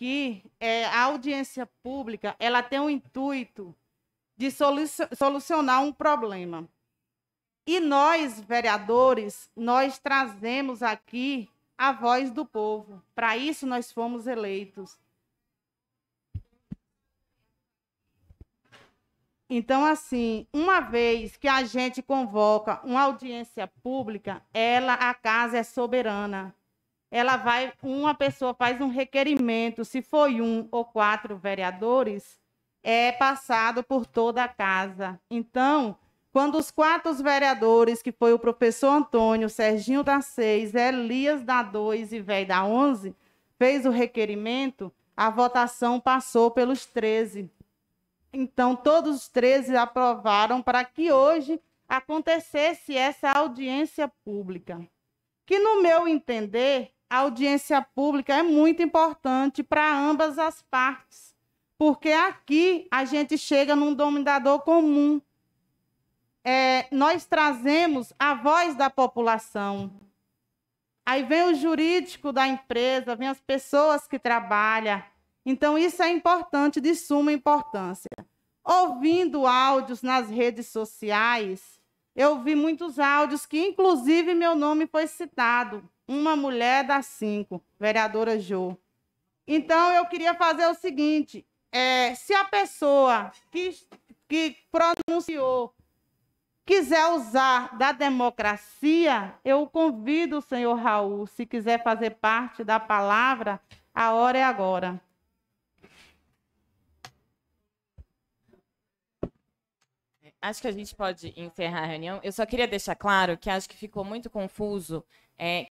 que é, a audiência pública ela tem o intuito de solucionar um problema. E nós, vereadores, nós trazemos aqui a voz do povo. Para isso nós fomos eleitos. Então, assim, uma vez que a gente convoca uma audiência pública, ela, a casa é soberana ela vai, uma pessoa faz um requerimento, se foi um ou quatro vereadores, é passado por toda a casa. Então, quando os quatro vereadores, que foi o professor Antônio, Serginho da 6, Elias da 2 e Véi da 11, fez o requerimento, a votação passou pelos 13. Então, todos os 13 aprovaram para que hoje acontecesse essa audiência pública, que, no meu entender, a audiência pública é muito importante para ambas as partes, porque aqui a gente chega num dominador comum. É, nós trazemos a voz da população. Aí vem o jurídico da empresa, vem as pessoas que trabalham. Então, isso é importante, de suma importância. Ouvindo áudios nas redes sociais, eu vi muitos áudios que, inclusive, meu nome foi citado uma mulher dá cinco, vereadora Jô. Então, eu queria fazer o seguinte: é, se a pessoa que, que pronunciou quiser usar da democracia, eu convido o senhor Raul, se quiser fazer parte da palavra, a hora é agora. Acho que a gente pode encerrar a reunião. Eu só queria deixar claro que acho que ficou muito confuso é,